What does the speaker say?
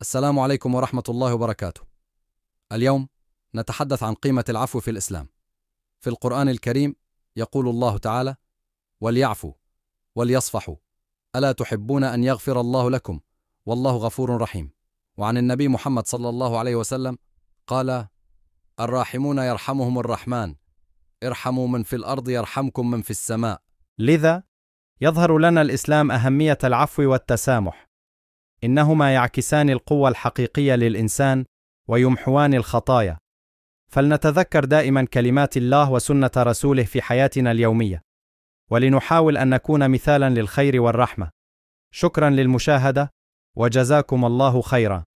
السلام عليكم ورحمة الله وبركاته. اليوم نتحدث عن قيمة العفو في الإسلام. في القرآن الكريم يقول الله تعالى: "وليعفوا وليصفحوا ألا تحبون أن يغفر الله لكم والله غفور رحيم". وعن النبي محمد صلى الله عليه وسلم قال: "الراحمون يرحمهم الرحمن ارحموا من في الأرض يرحمكم من في السماء". لذا يظهر لنا الإسلام أهمية العفو والتسامح. انهما يعكسان القوه الحقيقيه للانسان ويمحوان الخطايا فلنتذكر دائما كلمات الله وسنه رسوله في حياتنا اليوميه ولنحاول ان نكون مثالا للخير والرحمه شكرا للمشاهده وجزاكم الله خيرا